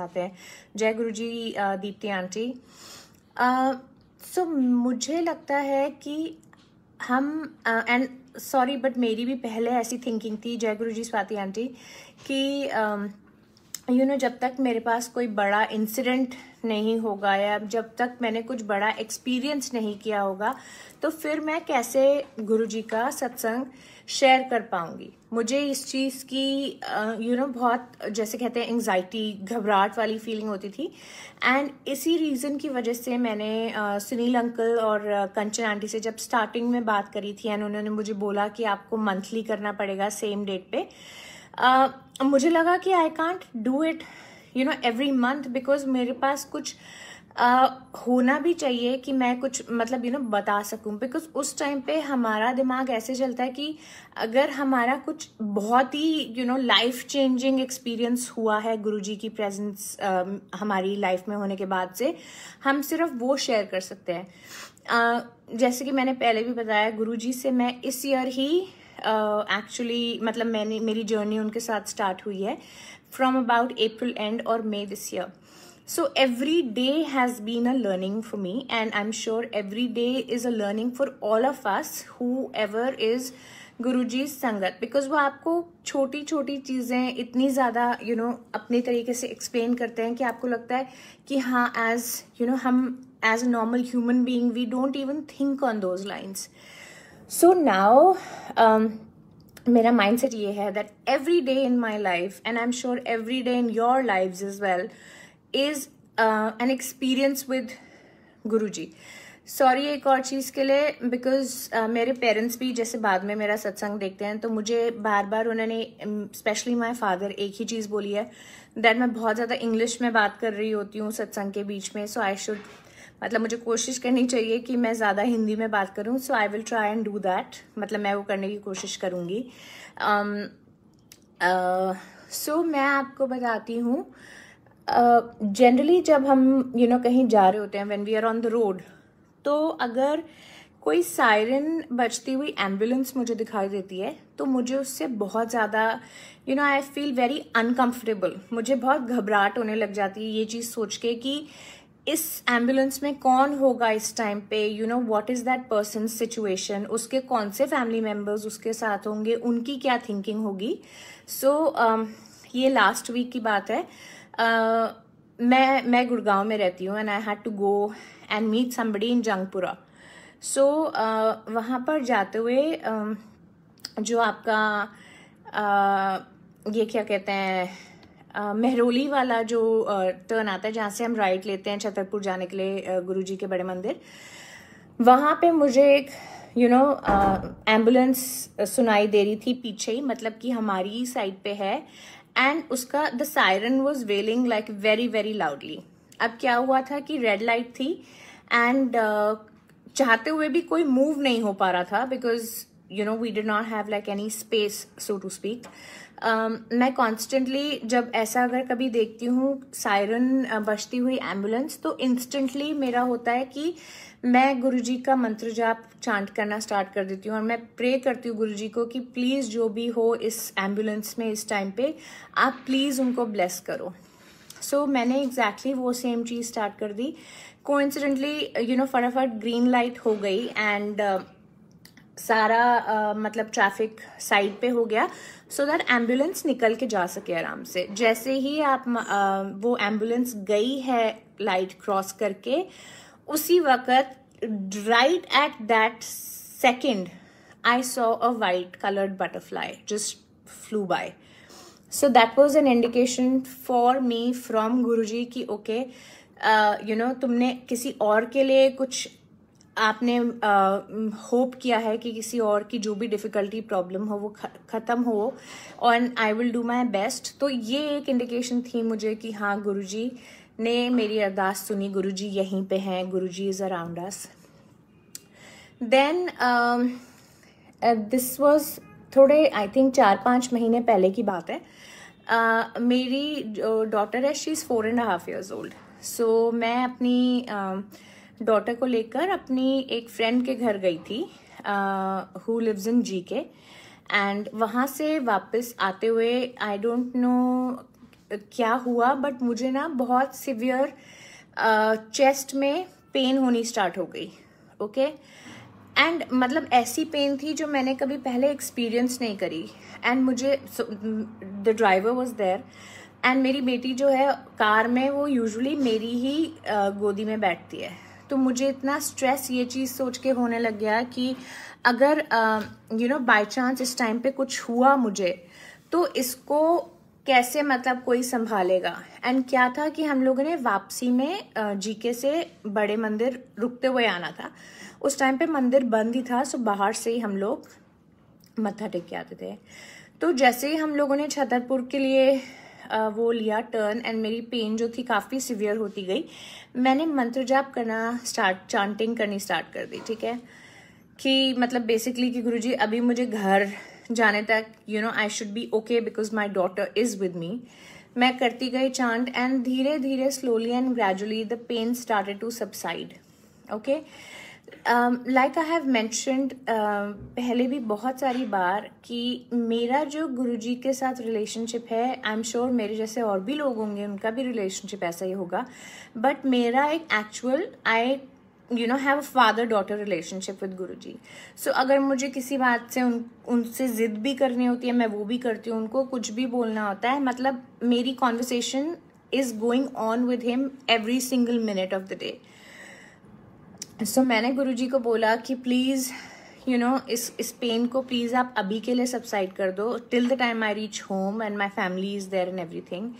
आते हैं जय गुरु जी दीप्ति आंटी सो मुझे लगता है कि हम एंड सॉरी बट मेरी भी पहले ऐसी थिंकिंग थी जय गुरु जी स्वाति आंटी कि uh, you you know know, जब तक मेरे पास कोई बड़ा इंसिडेंट नहीं होगा या जब तक मैंने कुछ बड़ा एक्सपीरियंस नहीं किया होगा तो फिर मैं कैसे गुरु जी का सत्संग शेयर कर पाऊंगी मुझे इस चीज़ की you uh, know you know, बहुत जैसे कहते हैं एंग्जाइटी घबराहट वाली फीलिंग होती थी एंड इसी रीज़न की वजह से मैंने uh, सुनील अंकल और uh, कंचन आंटी से जब स्टार्टिंग में बात करी थी एंड उन्होंने मुझे बोला कि आपको मंथली करना पड़ेगा सेम डेट पे मुझे लगा कि I can't do it you know every month because मेरे पास कुछ Uh, होना भी चाहिए कि मैं कुछ मतलब यू you नो know, बता सकूं बिकॉज उस टाइम पे हमारा दिमाग ऐसे चलता है कि अगर हमारा कुछ बहुत ही you know life changing experience हुआ है गुरुजी की प्रेजेंस uh, हमारी लाइफ में होने के बाद से हम सिर्फ वो शेयर कर सकते हैं uh, जैसे कि मैंने पहले भी बताया गुरुजी से मैं इस ईयर ही एक्चुअली uh, मतलब मैंने मेरी जर्नी उनके साथ स्टार्ट हुई है फ्रॉम अबाउट अप्रैल एंड और May this year so every has been a learning for me and I am sure every day is a learning for all of us whoever is Guru ji संगत because वो आपको छोटी छोटी चीज़ें इतनी ज़्यादा you no अपने तरीके से एक्सप्लेन करते हैं कि आपको लगता है कि हाँ एज यू नो हम as a normal human being we don't even think on those lines so now um, मेरा माइंड सेट ये है that every day in my life and I am sure every day in your life is well is an experience with Guru ji sorry एक और चीज़ के लिए because uh, मेरे parents भी जैसे बाद में मेरा सत्संग देखते हैं तो मुझे बार बार उन्होंने स्पेशली माई फादर एक ही चीज़ बोली है दैट मैं बहुत ज़्यादा इंग्लिश में बात कर रही होती हूँ सत्संग के बीच में सो आई शुड मतलब मुझे कोशिश करनी चाहिए कि मैं ज़्यादा हिंदी में बात करूँ so I will try and do that मतलब मैं वो करने की कोशिश करूँगी सो um, uh, so मैं आपको बताती हूँ जनरली uh, जब हम यू you नो know, कहीं जा रहे होते हैं when we are on the road तो अगर कोई सायरन बजती हुई एम्बुलेंस मुझे दिखाई देती है तो मुझे उससे बहुत ज़्यादा you know I feel very uncomfortable मुझे बहुत घबराहट होने लग जाती है ये चीज़ सोच के कि इस एम्बुलेंस में कौन होगा इस टाइम पे you know what is that person situation उसके कौन से फैमिली मेम्बर्स उसके साथ होंगे उनकी क्या थिंकिंग होगी सो so, um, ये लास्ट वीक की बात है uh, मैं मैं गुड़गांव में रहती हूँ and I had to go and meet somebody in Jangpura so वहाँ पर जाते हुए uh, जो आपका uh, ये क्या कहते हैं मेहरोली वाला जो टर्न आता है जहाँ से हम राइट लेते हैं छतरपुर जाने के लिए गुरु जी के बड़े मंदिर वहाँ पे मुझे एक यू नो एम्बुलेंस सुनाई दे रही थी पीछे ही मतलब कि हमारी साइड पे है एंड उसका the siren was wailing like very very loudly अब क्या हुआ था कि रेड लाइट थी एंड uh, चाहते हुए भी कोई मूव नहीं हो पा रहा था because you know we did not have like any space so to speak Um, मैं कॉन्स्टेंटली जब ऐसा अगर कभी देखती हूँ सायरन बजती हुई एम्बुलेंस तो इंस्टेंटली मेरा होता है कि मैं गुरुजी का मंत्र जाप चांट करना स्टार्ट कर देती हूँ और मैं प्रे करती हूँ गुरुजी को कि प्लीज़ जो भी हो इस एम्बुलेंस में इस टाइम पे आप प्लीज़ उनको ब्लेस करो सो so, मैंने एग्जैक्टली exactly वो सेम चीज़ स्टार्ट कर दी कोइंसिडेंटली यू नो फटाफट ग्रीन लाइट हो गई एंड सारा आ, मतलब ट्रैफिक साइड पे हो गया सो दैट एम्बुलेंस निकल के जा सके आराम से जैसे ही आप आ, वो एम्बुलेंस गई है लाइट क्रॉस करके उसी वक्त right at that second I saw a white coloured butterfly just flew by so that was an indication for me from Guru ji कि ओके यू नो तुमने किसी और के लिए कुछ आपने होप किया है कि किसी और की जो भी डिफ़िकल्टी प्रॉब्लम हो वो ख़त्म हो और I will do my best तो ये एक इंडिकेशन थी मुझे कि हाँ गुरुजी ने मेरी अरदास सुनी गुरुजी यहीं पे हैं Guruji is around us then this was थोड़े आई थिंक चार पाँच महीने पहले की बात है uh, मेरी जो डॉटर है she is four and half years old so मैं अपनी uh, डॉटर को लेकर अपनी एक फ्रेंड के घर गई थी हु लिव्स इन जी के एंड वहाँ से वापस आते हुए आई डोंट नो क्या हुआ बट मुझे ना बहुत सिवियर चेस्ट uh, में पेन होनी स्टार्ट हो गई ओके okay? एंड मतलब ऐसी पेन थी जो मैंने कभी पहले एक्सपीरियंस नहीं करी एंड मुझे the driver was there and मेरी बेटी जो है कार में वो यूजुअली मेरी ही uh, गोदी में बैठती है तो मुझे इतना स्ट्रेस ये चीज़ सोच के होने लग गया कि अगर यू नो बाय चांस इस टाइम पे कुछ हुआ मुझे तो इसको कैसे मतलब कोई संभालेगा एंड क्या था कि हम लोगों ने वापसी में जीके से बड़े मंदिर रुकते हुए आना था उस टाइम पे मंदिर बंद ही था सो बाहर से ही हम लोग मत्था टेक के आते थे तो जैसे ही हम लोगों ने छतरपुर के लिए वो लिया टर्न एंड मेरी पेन जो थी काफ़ी सिवियर होती गई मैंने मंत्र जाप करना स्टार्ट चांटिंग करनी स्टार्ट कर दी ठीक है कि मतलब बेसिकली कि गुरुजी अभी मुझे घर जाने तक you know I should be okay because my daughter is with me मैं करती गई चांट एंड धीरे धीरे slowly and gradually the pain started to subside okay like I have mentioned पहले भी बहुत सारी बार कि मेरा जो गुरुजी के साथ रिलेशनशिप है आई एम श्योर मेरे जैसे और भी लोग होंगे उनका भी रिलेशनशिप ऐसा ही होगा बट मेरा एक actual I you know have a father daughter relationship with Guru ji सो अगर मुझे किसी बात से उन उनसे ज़िद भी करनी होती है मैं वो भी करती हूँ उनको कुछ भी बोलना होता है मतलब मेरी conversation is going on with him every single minute of the day so so, मैंने गुरुजी को बोला कि प्लीज़ यू नो इस इस पेन को प्लीज़ आप अभी के लिए सब्साइड कर दो till the time I reach home and my family is there and everything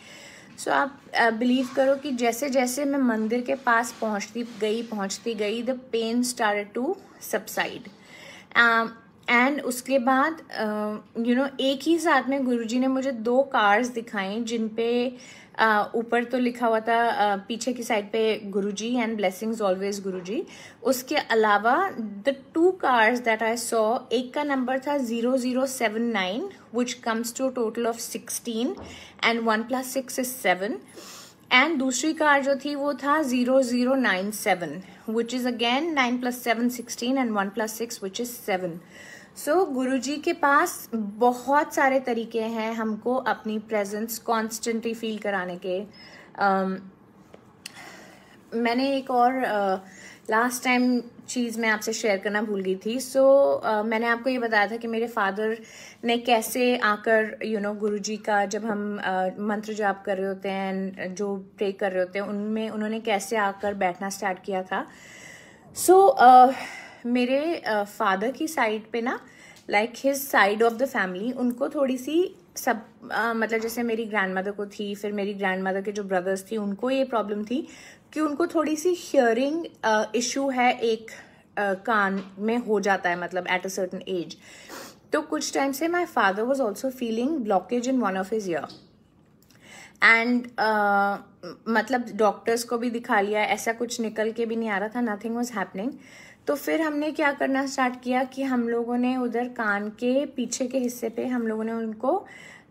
so आप बिलीव करो कि जैसे जैसे मैं मंदिर के पास पहुंचती गई पहुंचती गई the pain start to subside and उसके बाद यू uh, नो एक ही साथ में गुरुजी ने मुझे दो कार्स दिखाई जिन पे ऊपर तो लिखा हुआ था पीछे की साइड पे Guruji and blessings always Guruji उसके अलावा the two cars that I saw एक का नंबर था zero zero seven nine which comes to total of sixteen and one plus six is seven and दूसरी कार जो थी वो था zero zero nine seven which is again nine plus seven sixteen and one plus six which is seven so so, Guruji के पास बहुत सारे तरीके हैं हमको अपनी प्रेजेंस कॉन्स्टेंटली फील कराने के um, मैंने एक और लास्ट uh, टाइम चीज़ मैं आपसे शेयर करना भूल गई थी सो so, uh, मैंने आपको ये बताया था कि मेरे फादर ने कैसे आकर यू नो गुरुजी का जब हम uh, मंत्र जाप कर रहे होते हैं जो प्रे कर रहे होते हैं उनमें उन्होंने कैसे आकर बैठना स्टार्ट किया था सो so, uh, मेरे फादर की साइड पे ना like his side of the family उनको थोड़ी सी सब आ, मतलब जैसे मेरी ग्रैंड मदर को थी फिर मेरी ग्रैंड मदर के जो ब्रदर्स थी उनको ये प्रॉब्लम थी कि उनको थोड़ी सी हियरिंग इशू है एक आ, कान में हो जाता है मतलब एट अ सर्टन एज तो कुछ टाइम से my father was also feeling blockage in one of his ear and मतलब डॉक्टर्स को भी दिखा लिया ऐसा कुछ निकल के भी नहीं आ रहा था नथिंग वॉज हैपनिंग तो फिर हमने क्या करना स्टार्ट किया कि हम लोगों ने उधर कान के पीछे के हिस्से पे हम लोगों ने उनको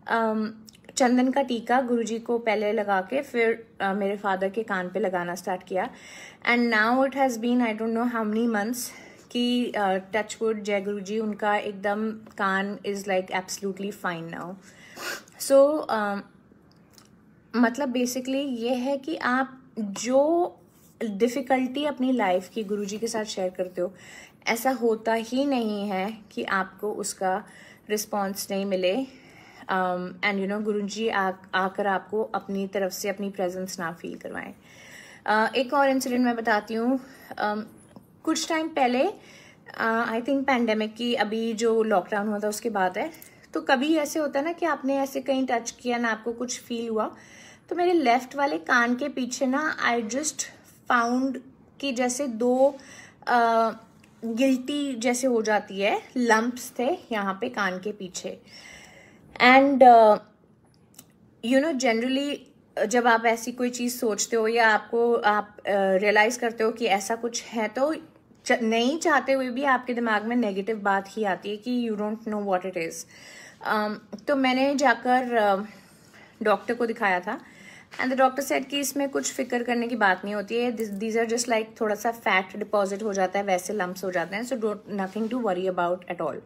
चंदन का टीका गुरुजी को पहले लगा के फिर मेरे फादर के कान पे लगाना स्टार्ट किया and now it has been I don't know how many months कि टचवुड जय गुरु जी उनका एकदम कान is like absolutely fine now so मतलब बेसिकली ये है कि आप जो डिफ़िकल्टी अपनी लाइफ की गुरुजी के साथ शेयर करते हो ऐसा होता ही नहीं है कि आपको उसका रिस्पॉन्स नहीं मिले एंड यू नो गुरु जी आकर आपको अपनी तरफ से अपनी प्रेजेंस ना फील करवाएं uh, एक और इंसिडेंट मैं बताती हूँ um, कुछ टाइम पहले आई थिंक पैंडमिक की अभी जो लॉकडाउन हुआ था उसके बाद है तो कभी ऐसे होता है ना कि आपने ऐसे कहीं टच किया ना आपको कुछ फील हुआ तो मेरे लेफ्ट वाले कान के पीछे ना आई जस्ट पाउंड के जैसे दो गिल्टी जैसे हो जाती है लम्ब्स थे यहाँ पे कान के पीछे एंड यू नो जनरली जब आप ऐसी कोई चीज़ सोचते हो या आपको आप रियलाइज़ uh, करते हो कि ऐसा कुछ है तो नहीं चाहते हुए भी आपके दिमाग में नेगेटिव बात ही आती है कि you don't know what it is तो मैंने जाकर डॉक्टर uh, को दिखाया था एंड द डॉक्टर सेट कि इसमें कुछ फिक्र करने की बात नहीं होती है दीज आर जस्ट लाइक थोड़ा सा फैट डिपॉजिट हो जाता है वैसे लम्ब्स हो जाते हैं so don't nothing to worry about at all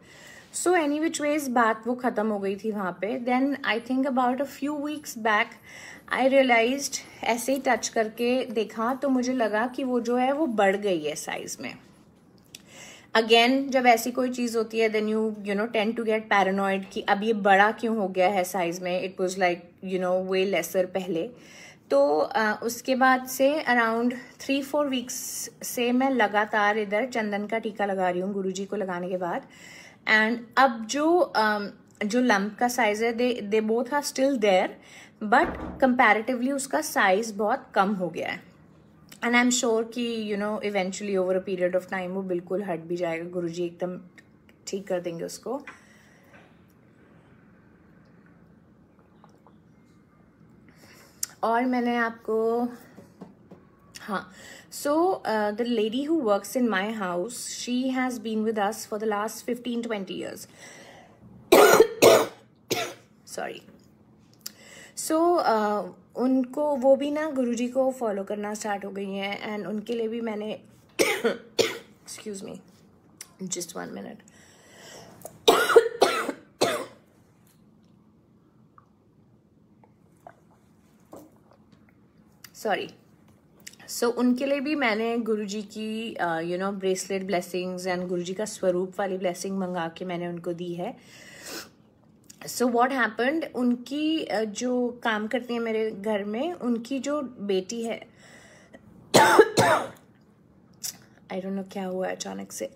so any which ways बात वो ख़त्म हो गई थी वहाँ पे then I think about a few weeks back I realise ऐसे ही टच करके देखा तो मुझे लगा कि वो जो है वो बढ़ गई है साइज़ में अगेन जब ऐसी कोई चीज़ होती है then you you know tend to get paranoid कि अब ये बड़ा क्यों हो गया है साइज़ में it was like you know way lesser पहले तो uh, उसके बाद से अराउंड थ्री फोर वीक्स से मैं लगातार इधर चंदन का टीका लगा रही हूँ गुरु जी को लगाने के बाद एंड अब जो um, जो लंप का साइज है they they both are still there but comparatively उसका साइज बहुत कम हो गया है एंड आई एम श्योर कि you know eventually over a period of time वो बिल्कुल हट भी जाएगा गुरु जी एकदम ठीक कर देंगे उसको और मैंने आपको हाँ so the lady who works in my house she has been with us for the last fifteen twenty years sorry so उनको वो भी ना गुरुजी को फॉलो करना स्टार्ट हो गई हैं एंड उनके लिए भी मैंने excuse me just one minute sorry so so, उनके लिए भी मैंने गुरुजी की you know bracelet blessings and Guruji का स्वरूप वाली ब्लेसिंग मंगा के मैंने उनको दी है सो वॉट हैपन्ड उनकी जो काम करती है मेरे घर में उनकी जो बेटी है आई डोंट नो क्या हुआ अचानक से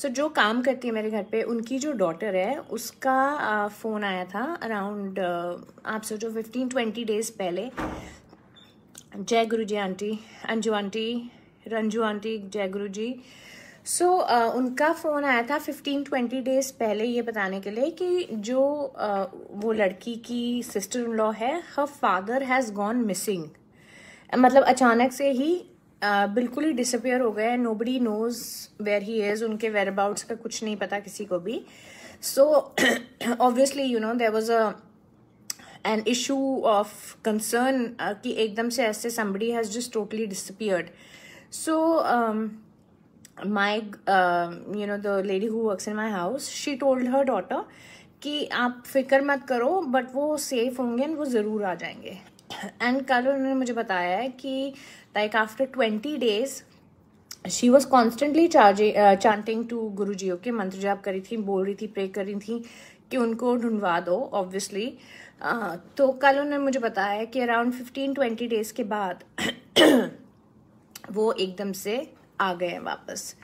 सो so, जो काम करती है मेरे घर पे उनकी जो डॉटर है उसका फ़ोन आया था अराउंड आप सोचो फिफ्टीन ट्वेंटी डेज़ पहले Jai Guru ji aunty Anju aunty Ranju aunty Jai Guru ji so so, uh, उनका फ़ोन आया था फिफ्टीन ट्वेंटी डेज़ पहले ये बताने के लिए कि जो uh, वो लड़की की सिस्टर इन लॉ है her father has gone missing मतलब अचानक से ही uh, बिल्कुल ही डिसअपेयर हो गए nobody knows where he is उनके वेयर अबाउट्स का कुछ नहीं पता किसी को भी so obviously you know there was a an issue of concern कि एकदम से ऐसे somebody has just totally disappeared So, um, my, uh, you know, the lady who works in my house, she told her daughter कि आप फिक्र मत करो but वो सेफ होंगे एंड वो ज़रूर आ जाएंगे एंड कल उन्होंने मुझे बताया है कि like after twenty days she was constantly charging chanting to Guru ji okay मंत्र जाप करी थी बोल रही थी प्रे कर रही थी कि उनको ढूंढवा दो ऑब्वियसली uh, तो कल उन्होंने मुझे बताया कि अराउंड फिफ्टीन ट्वेंटी डेज के बाद वो एकदम से आ गए हैं वापस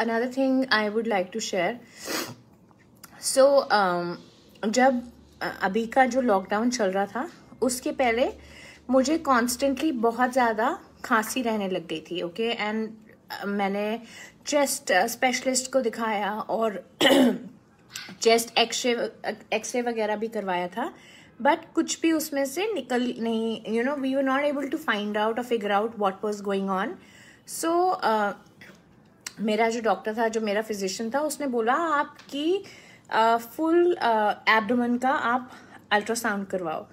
another thing I would like to share so जब अभी का जो लॉकडाउन चल रहा था उसके पहले मुझे कॉन्स्टेंटली बहुत ज़्यादा खांसी रहने लग गई थी ओके okay? एंड मैंने चेस्ट स्पेशलिस्ट को दिखाया और चेस्ट एक्सरे एक्सरे वगैरह भी करवाया था बट कुछ भी उसमें से निकल नहीं you know we you not able to find out और figure out what was going on so मेरा जो डॉक्टर था जो मेरा फिजिशियन था उसने बोला आपकी फुल uh, एबडमन uh, का आप अल्ट्रासाउंड करवाओ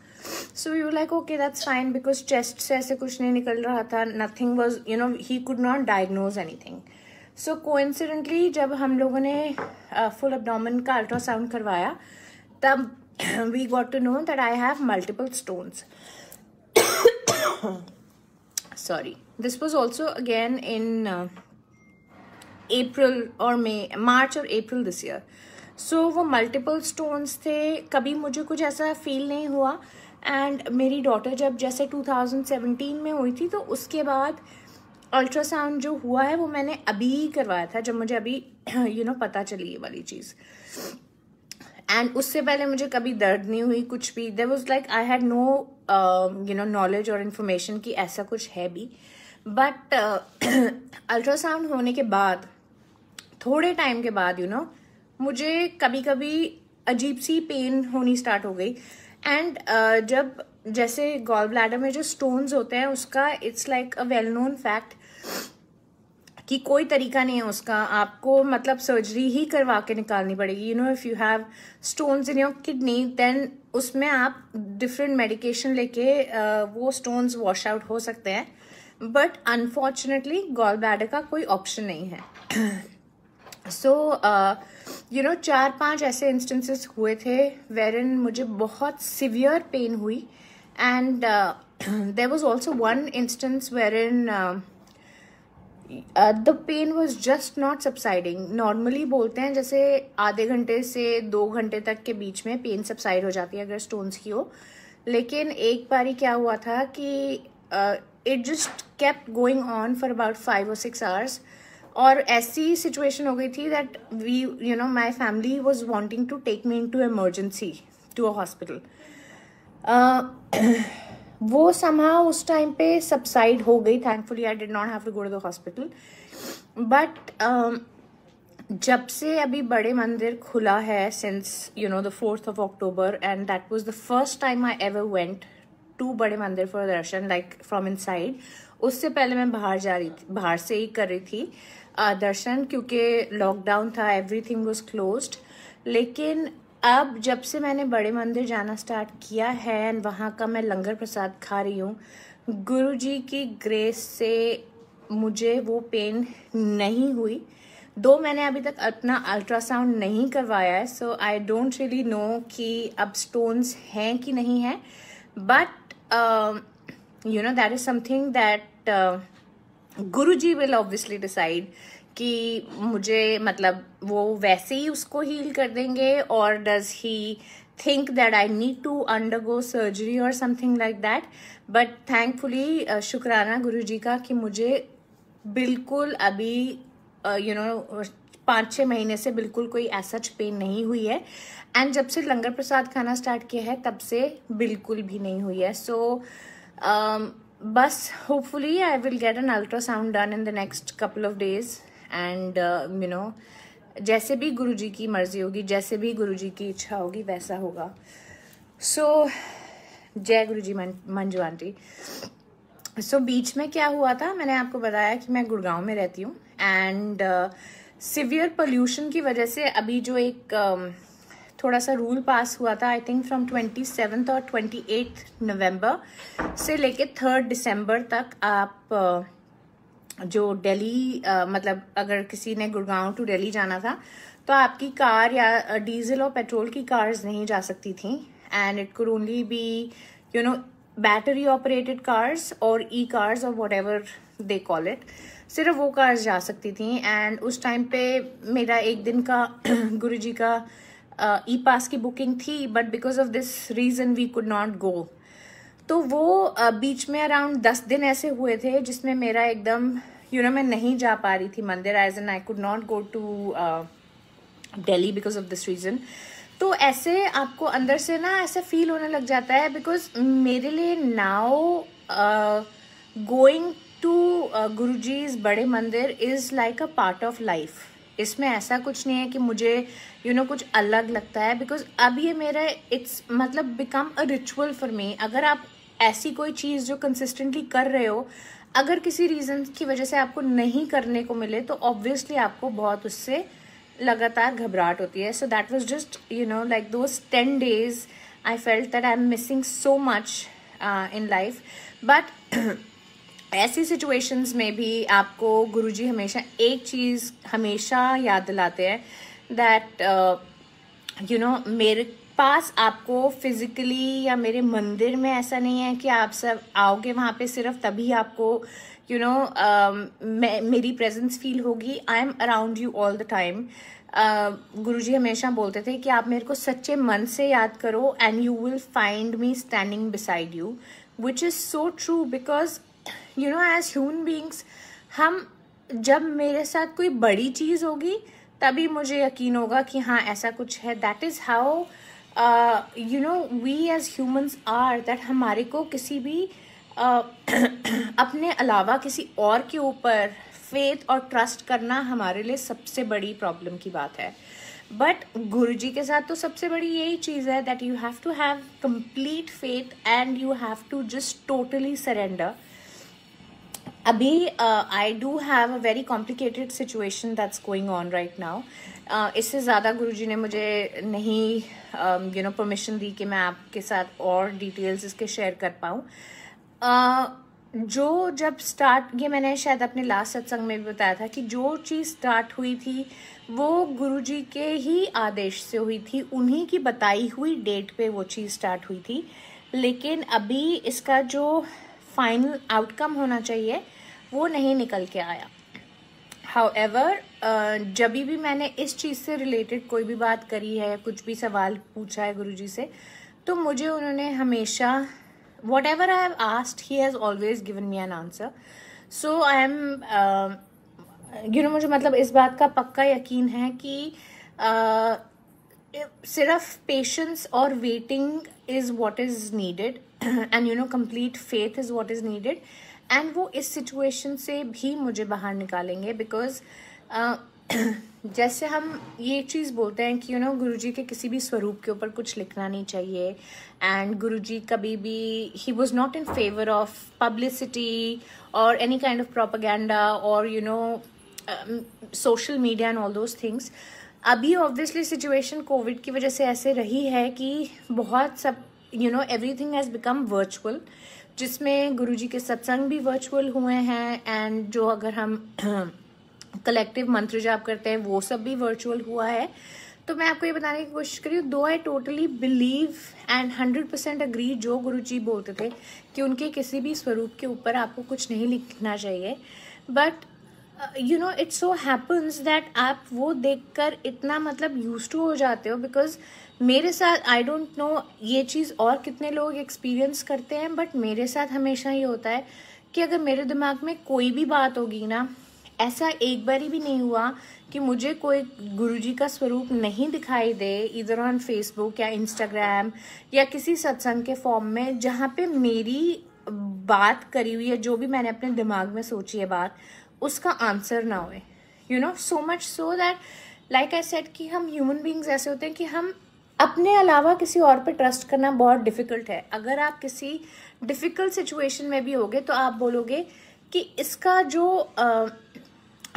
so you like okay that's fine because chest से ऐसे कुछ नहीं निकल रहा था nothing was you know he could not diagnose anything so so, coincidentally जब हम लोगों ने फुल uh, का अल्ट्रासाउंड करवाया तब we got to know that I have multiple stones sorry this was also again in April और May मार्च और अप्रैल this year सो वो मल्टीपल स्टोन्स थे कभी मुझे कुछ ऐसा फील नहीं हुआ एंड मेरी डॉटर जब जैसे 2017 में हुई थी तो उसके बाद अल्ट्रासाउंड जो हुआ है वो मैंने अभी करवाया था जब मुझे अभी यू नो पता चली ये वाली चीज़ एंड उससे पहले मुझे कभी दर्द नहीं हुई कुछ भी there was like I had no you know knowledge और इन्फॉर्मेशन कि ऐसा कुछ है भी बट अल्ट्रासाउंड uh, होने के बाद थोड़े टाइम के बाद यू you नो know, मुझे कभी कभी अजीब सी पेन होनी स्टार्ट हो गई एंड uh, जब जैसे गॉल ब्लैडर में जो स्टोन्स होते हैं उसका it's like a well known fact कि कोई तरीका नहीं है उसका आपको मतलब सर्जरी ही करवा के निकालनी पड़ेगी you know if you have stones in your kidney then उसमें आप डिफरेंट मेडिकेशन लेके वो स्टोन्स वॉश आउट हो सकते हैं बट अनफॉर्चुनेटली गॉल बैड का कोई ऑप्शन नहीं है सो यू नो चार पांच ऐसे इंस्टेंसेस हुए थे वेर इन मुझे बहुत सिवियर पेन हुई and there was also one instance wherein the pain was just not subsiding normally बोलते हैं जैसे आधे घंटे से दो घंटे तक के बीच में पेन सब्साइड हो जाती है अगर स्टोन्स की हो लेकिन एक बारी क्या हुआ था कि it just kept going on for about five और सिक्स आवर्स और ऐसी सिचुएशन हो गई थी that we you know my family was wanting to take me in to emergency to a hospital वो समहा उस टाइम पे सबसाइड हो गई thankfully I did not have to go to the hospital but जब से अभी बड़े मंदिर खुला है since you know the fourth of October and that was the first time I ever went to बड़े मंदिर फॉर दर्शन लाइक फ्रॉम इनसाइड उससे पहले मैं बाहर जा रही थी बाहर से ही कर रही थी uh, दर्शन क्योंकि लॉकडाउन था एवरीथिंग वॉज क्लोज्ड लेकिन अब जब से मैंने बड़े मंदिर जाना स्टार्ट किया है एंड वहाँ का मैं लंगर प्रसाद खा रही हूँ गुरु जी की ग्रेस से मुझे वो पेन नहीं हुई दो मैंने अभी तक अपना अल्ट्रासाउंड नहीं करवाया है so I don't really know कि अब स्टोन्स हैं कि नहीं हैं but you know that is something that Guru ji will obviously decide कि मुझे मतलब वो वैसे ही उसको हील कर देंगे और does he think that I need to undergo surgery और something like that but thankfully शुक्राना गुरु जी का कि मुझे बिल्कुल अभी यू uh, नो पाँच छः महीने से बिल्कुल कोई ऐसा पेन नहीं हुई है एंड जब से लंगर प्रसाद खाना स्टार्ट किया है तब से बिल्कुल भी नहीं हुई है सो so, um, बस hopefully I will get an ultrasound done in the next couple of days and you know जैसे भी गुरुजी की मर्ज़ी होगी जैसे भी गुरुजी की इच्छा होगी वैसा होगा सो so, जय गुरुजी मन मंजू आंटी सो so, बीच में क्या हुआ था मैंने आपको बताया कि मैं गुड़गांव में रहती हूँ एंड सिवियर पोल्यूशन की वजह से अभी जो एक uh, थोड़ा सा रूल पास हुआ था I think from twenty seventh और ट्वेंटी एट नवम्बर से लेके थर्ड दिसंबर तक आप uh, जो दिल्ली मतलब अगर किसी ने गुड़गांव टू दिल्ली जाना था तो आपकी कार या डीजल और पेट्रोल की कार्स नहीं जा सकती थी and it could only be you know battery operated cars और ई कार्स और whatever they call it सिर्फ वो कार्स जा सकती थी एंड उस टाइम पे मेरा एक दिन का गुरुजी का ई uh, पास की बुकिंग थी but because of this reason we could not go तो वो बीच में अराउंड दस दिन ऐसे हुए थे जिसमें मेरा एकदम यू नो मैं नहीं जा पा रही थी मंदिर as and I could not go to daily because of this reason तो ऐसे आपको अंदर से ना ऐसा फील होने लग जाता है बिकॉज मेरे लिए नाउ गोइंग टू गुरु जीज बड़े मंदिर is like a part of life इसमें ऐसा कुछ नहीं है कि मुझे यू you नो know, कुछ अलग लगता है बिकॉज अब ये मेरा इट्स मतलब become a ritual for me अगर आप ऐसी कोई चीज़ जो कंसिस्टेंटली कर रहे हो अगर किसी रीज़न की वजह से आपको नहीं करने को मिले तो ऑब्वियसली आपको बहुत उससे लगातार घबराहट होती है so that was just you know like those ten days I felt that I am missing so much in life but ऐसी सिचुएशंस में भी आपको गुरुजी हमेशा एक चीज़ हमेशा याद दिलाते हैं दैट यू नो मेरे पास आपको फिज़िकली या मेरे मंदिर में ऐसा नहीं है कि आप सब आओगे वहाँ पे सिर्फ तभी आपको you you know know, uh, मैं मेरी प्रेजेंस फील होगी I am around you all the time Guru ji हमेशा बोलते थे कि आप मेरे को सच्चे मन से याद करो and you will find me standing beside you which is so true because you know as human beings हम जब मेरे साथ कोई बड़ी चीज़ होगी तभी मुझे यकीन होगा कि हाँ ऐसा कुछ है that is how you know we as humans are that हमारे को किसी भी uh, अपने अलावा किसी और के ऊपर फेथ और ट्रस्ट करना हमारे लिए सबसे बड़ी प्रॉब्लम की बात है बट गुरु जी के साथ तो सबसे बड़ी यही चीज़ है that you have to have complete faith and you have to just totally surrender अभी I do have a very complicated situation that's going on right now इससे ज़्यादा गुरु जी ने मुझे नहीं यू नो परमिशन दी कि मैं आपके साथ और डिटेल्स इसके शेयर कर पाऊँ uh, जो जब स्टार्ट ये मैंने शायद अपने लास्ट सत्संग में भी बताया था कि जो चीज़ स्टार्ट हुई थी वो गुरु जी के ही आदेश से हुई थी उन्हीं की बताई हुई डेट पे वो चीज़ स्टार्ट हुई थी लेकिन अभी इसका जो फाइनल आउटकम होना चाहिए वो नहीं निकल के आया हाउ एवर जब भी मैंने इस चीज़ से रिलेटेड कोई भी बात करी है कुछ भी सवाल पूछा है जी से तो मुझे उन्होंने हमेशा whatever I have asked he has always given me an answer so I am you know मुझे मतलब इस बात का पक्का यकीन है कि uh, सिर्फ पेशेंस और waiting is what is needed and you know complete faith is what is needed and वो इस सिचुएशन से भी मुझे बाहर निकालेंगे बिकॉज uh, जैसे हम ये चीज़ बोलते हैं कि यू नो गुरु जी के किसी भी स्वरूप के ऊपर कुछ लिखना नहीं चाहिए एंड गुरु जी कभी भी he was not in favour of publicity और एनी काइंड ऑफ प्रोपागेंडा और you know social media and all those things अभी ऑब्वियसली सिचुएशन कोविड की वजह से ऐसे रही है कि बहुत सब you know everything has become virtual जिसमें गुरु जी के सत्संग भी वर्चुअल हुए हैं एंड जो अगर हम कलेक्टिव मंत्र जाप करते हैं वो सब भी वर्चुअल हुआ है तो मैं आपको ये बताने की कोशिश करी दो I totally believe and hundred percent agree जो गुरु जी बोलते थे कि उनके किसी भी स्वरूप के ऊपर आपको कुछ नहीं लिखना चाहिए but you know it's so happens that आप वो देख कर इतना मतलब यूज टू हो जाते हो बिकॉज मेरे साथ आई डोंट नो ये चीज़ और कितने लोग एक्सपीरियंस करते हैं बट मेरे साथ हमेशा ये होता है कि अगर मेरे दिमाग में कोई भी बात होगी ना ऐसा एक बार भी नहीं हुआ कि मुझे कोई गुरुजी का स्वरूप नहीं दिखाई दे इधर ऑन फेसबुक या इंस्टाग्राम या किसी सत्संग के फॉर्म में जहाँ पे मेरी बात करी हुई है जो भी मैंने अपने दिमाग में सोची है बात उसका आंसर ना होए you know so much so that like I said कि हम ह्यूमन बींग्स ऐसे होते हैं कि हम अपने अलावा किसी और पे ट्रस्ट करना बहुत डिफ़िकल्ट है अगर आप किसी डिफ़िकल्ट सिचुएशन में भी होगे तो आप बोलोगे कि इसका जो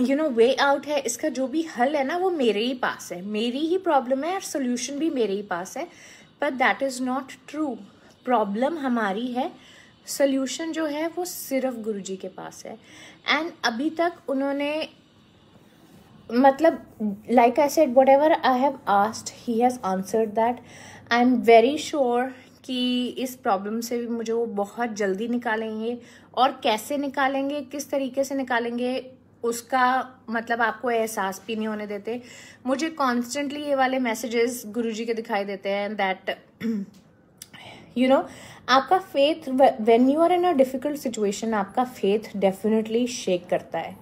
यू नो वे आउट है इसका जो भी हल है ना वो मेरे ही पास है मेरी ही प्रॉब्लम है और सोल्यूशन भी मेरे ही पास है but that is not true problem हमारी है सल्यूशन जो है वो सिर्फ गुरु जी के पास है एंड अभी तक उन्होंने मतलब like I said whatever I have asked he has answered that I am very sure कि इस प्रॉब्लम से भी मुझे वो बहुत जल्दी निकालेंगे और कैसे निकालेंगे किस तरीके से निकालेंगे उसका मतलब आपको एहसास भी नहीं होने देते मुझे कॉन्स्टेंटली ये वाले मैसेजेस गुरुजी के दिखाई देते हैं दैट यू नो आपका faith when you are in a difficult situation आपका फेथ डेफिनेटली शेक करता है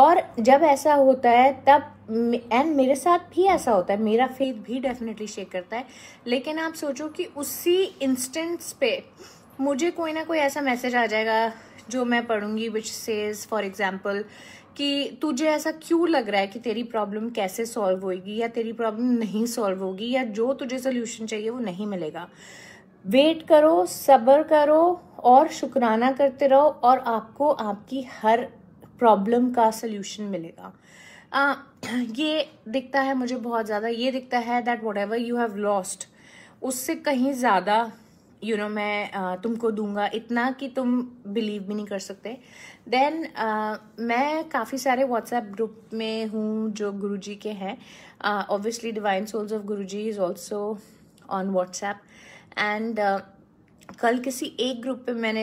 और जब ऐसा होता है तब एंड मेरे साथ भी ऐसा होता है मेरा फेथ भी डेफिनेटली शेक करता है लेकिन आप सोचो कि उसी इंस्टेंट्स पे मुझे कोई ना कोई ऐसा मैसेज आ जाएगा जो मैं पढ़ूंगी विच सेज फॉर एग्जाम्पल कि तुझे ऐसा क्यों लग रहा है कि तेरी प्रॉब्लम कैसे सॉल्व होगी या तेरी प्रॉब्लम नहीं सॉल्व होगी या जो तुझे सोल्यूशन चाहिए वो नहीं मिलेगा वेट करो सब्र करो और शुक्राना करते रहो और आपको आपकी हर प्रॉब्लम का सल्यूशन मिलेगा आ, ये दिखता है मुझे बहुत ज़्यादा ये दिखता है that whatever you have lost उससे कहीं ज़्यादा यू नो मैं तुमको दूंगा इतना कि तुम बिलीव भी नहीं कर सकते देन मैं काफ़ी सारे व्हाट्सएप ग्रुप में हूँ जो गुरुजी के हैं obviously divine souls of Guruji is also on WhatsApp and uh, कल किसी एक ग्रुप पे मैंने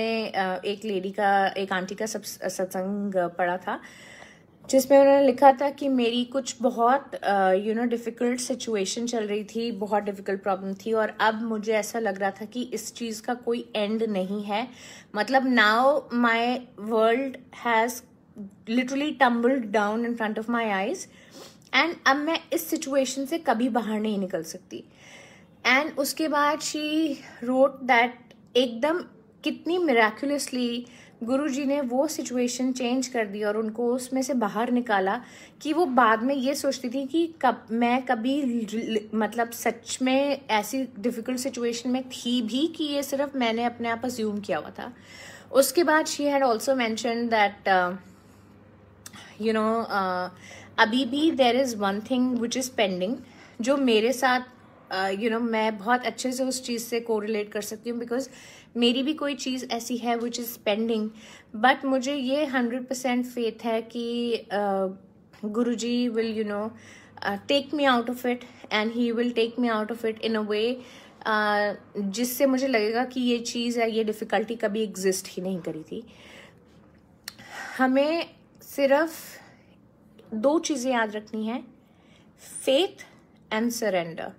एक लेडी का एक आंटी का सत्संग पढ़ा था जिसमें उन्होंने लिखा था कि मेरी कुछ बहुत यू नो डिफ़िकल्ट सिचुएशन चल रही थी बहुत डिफ़िकल्ट प्रॉब्लम थी और अब मुझे ऐसा लग रहा था कि इस चीज़ का कोई एंड नहीं है मतलब now my world has literally tumbled down in front of my eyes and अब मैं इस सिचुएशन से कभी बाहर नहीं निकल सकती एंड उसके बाद शी रोट दैट एकदम कितनी मेराक्यूलसली गुरु जी ने वो सिचुएशन चेंज कर दी और उनको उसमें से बाहर निकाला कि वो बाद में ये सोचती थी कि कब मैं कभी मतलब सच में ऐसी डिफ़िकल्ट सिचुएशन में थी भी कि ये सिर्फ मैंने अपने आप अज्यूम किया हुआ था उसके बाद she had also mentioned that you know अभी भी there is one thing which is pending जो मेरे साथ यू uh, नो मैं बहुत अच्छे से उस चीज़ से कोरिलेट कर सकती हूँ बिकॉज मेरी भी कोई चीज़ ऐसी है विच इज़ पेंडिंग बट मुझे ये हंड्रेड परसेंट फेथ है कि Guru ji will you know take me out of it and he will take me out of it in a way जिससे मुझे लगेगा कि ये चीज़ है ये डिफ़िकल्टी कभी एग्जिस्ट ही नहीं करी थी हमें सिर्फ दो चीज़ें याद रखनी है faith and surrender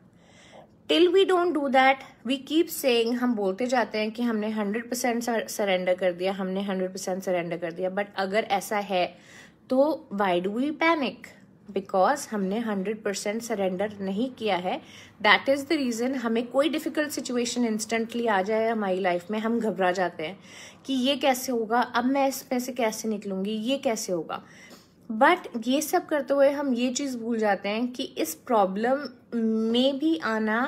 till we don't do that we keep saying हम बोलते जाते हैं कि हमने हंड्रेड परसेंट सरेंडर कर दिया हमने हंड्रेड परसेंट सरेंडर कर दिया बट अगर ऐसा है तो why do we panic because हमने हंड्रेड परसेंट सरेंडर नहीं किया है दैट इज़ द रीज़न हमें कोई डिफ़िकल्ट सिचुएशन इंस्टेंटली आ जाए हमारी लाइफ में हम घबरा जाते हैं कि ये कैसे होगा अब मैं इसमें से कैसे निकलूँगी ये कैसे होगा बट ये सब करते हुए हम ये चीज़ भूल जाते हैं कि इस प्रॉब्लम में भी आना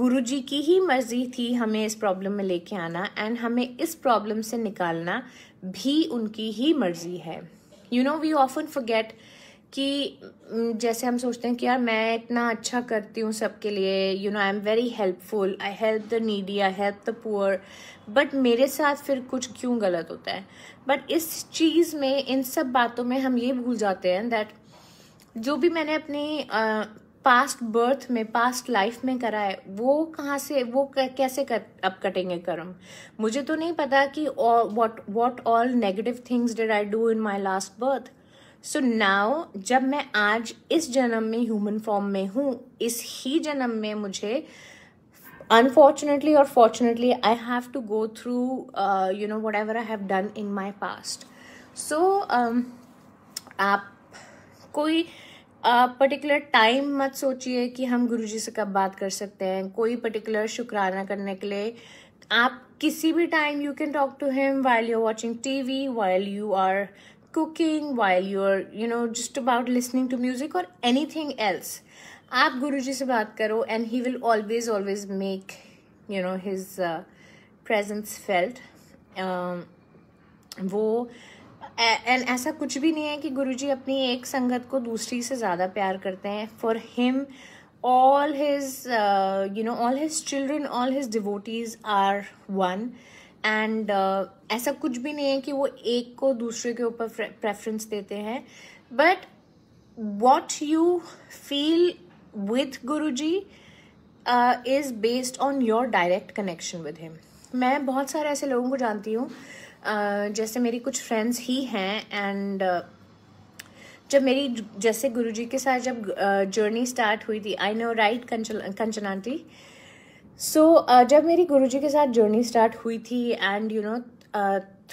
गुरुजी की ही मर्जी थी हमें इस प्रॉब्लम में लेके आना एंड हमें इस प्रॉब्लम से निकालना भी उनकी ही मर्जी है you know we often forget कि जैसे हम सोचते हैं कि यार मैं इतना अच्छा करती हूँ सबके लिए you know I am very helpful I help the needy I help the poor but मेरे साथ फिर कुछ क्यों गलत होता है बट इस चीज़ में इन सब बातों में हम ये भूल जाते हैं दैट जो भी मैंने अपने पास्ट बर्थ में पास्ट लाइफ में करा है वो कहाँ से वो कैसे कर, अब कटेंगे कर्म मुझे तो नहीं पता कि what what all negative things did I do in my last birth so now जब मैं आज इस जन्म में ह्यूमन फॉर्म में हूँ इस ही जन्म में मुझे uh, unfortunately or fortunately i have to go through uh, you know whatever i have done in my past so um, आप कोई पर्टिकुलर uh, टाइम मत सोचिए कि हम गुरुजी से कब बात कर सकते हैं कोई पर्टिकुलर शुक्राना करने के लिए आप किसी भी time you can talk to him while you are watching T V while you are cooking while you are you know just about listening to music और एनी थिंग एल्स आप गुरु जी से बात करो and he will always always make you know his presence felt वो and ऐसा कुछ भी नहीं है कि गुरुजी अपनी एक संगत को दूसरी से ज़्यादा प्यार करते हैं for him all his you know all his children all his devotees are one and ऐसा कुछ भी नहीं है कि वो एक को दूसरे के ऊपर प्रेफरेंस देते हैं but what you feel with Guru ji is based on your direct connection with him मैं बहुत सारे ऐसे लोगों को जानती हूँ uh, जैसे मेरी कुछ फ्रेंड्स ही हैं एंड uh, जब मेरी जैसे गुरुजी के साथ जब जर्नी uh, स्टार्ट हुई थी I know right Kanchan aunty so uh, जब मेरी गुरुजी के साथ जर्नी स्टार्ट हुई थी एंड यू नो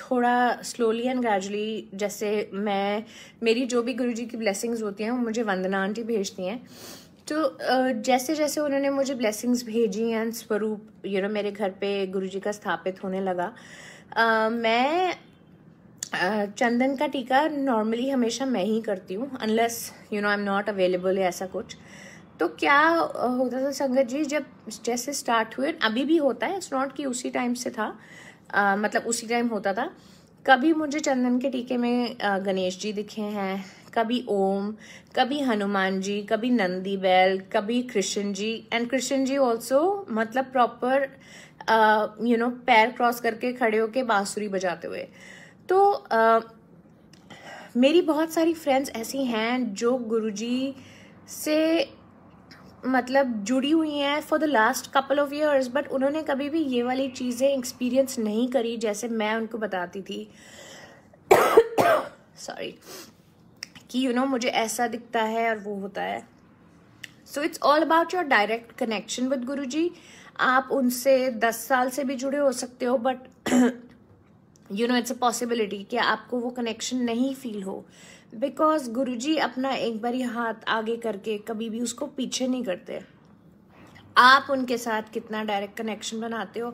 थोड़ा स्लोली एंड ग्रेजुअली जैसे मैं मेरी जो भी गुरुजी की ब्लेसिंग्स होती हैं वो मुझे वंदना आंटी भेजती हैं तो जैसे जैसे उन्होंने मुझे ब्लेसिंग्स भेजी एंड स्वरूप यू नो मेरे घर पे गुरुजी का स्थापित होने लगा मैं चंदन का टीका नॉर्मली हमेशा मैं ही करती हूँ unless you know I am not available है ऐसा कुछ तो क्या होता था संगत जी जब जैसे स्टार्ट हुए अभी भी होता है इट्स नॉट कि उसी टाइम से था आ, मतलब उसी टाइम होता था कभी मुझे चंदन के टीके में गणेश जी दिखे हैं कभी ओम कभी हनुमान जी कभी नंदी बैल कभी कृष्ण जी एंड कृष्ण जी ऑल्सो मतलब प्रॉपर यू नो पैर क्रॉस करके खड़े होके बांसुरी बजाते हुए तो uh, मेरी बहुत सारी फ्रेंड्स ऐसी हैं जो गुरुजी से मतलब जुड़ी हुई हैं for the last couple of years but उन्होंने कभी भी ये वाली चीज़ें एक्सपीरियंस नहीं करी जैसे मैं उनको बताती थी सॉरी कि यू you नो know, मुझे ऐसा दिखता है और वो होता है so it's all about your direct connection with Guru ji आप उनसे दस साल से भी जुड़े हो सकते हो but you know it's a possibility कि आपको वो कनेक्शन नहीं फील हो बिकॉज गुरु जी अपना एक बार हाथ आगे करके कभी भी उसको पीछे नहीं करते आप उनके साथ कितना डायरेक्ट कनेक्शन बनाते हो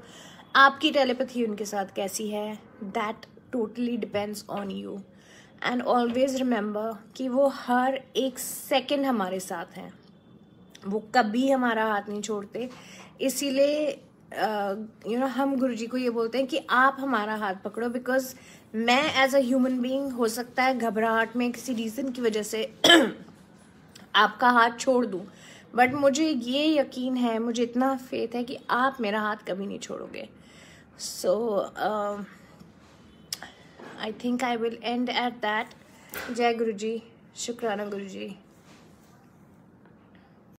आपकी टेलीपैथी उनके साथ कैसी है that totally depends on you and always remember कि वो हर एक सेकेंड हमारे साथ हैं वो कभी हमारा हाथ नहीं छोड़ते इसीलिए यू नो हम गुरुजी को ये बोलते हैं कि आप हमारा हाथ पकड़ो बिकॉज मैं एज अ ह्यूमन बींग हो सकता है घबराहट में किसी रीज़न की वजह से आपका हाथ छोड़ दूँ बट मुझे ये यकीन है मुझे इतना फेथ है कि आप मेरा हाथ कभी नहीं छोड़ोगे सो so, uh, I think I will end at that. Jai Guruji. Shukrana Guruji.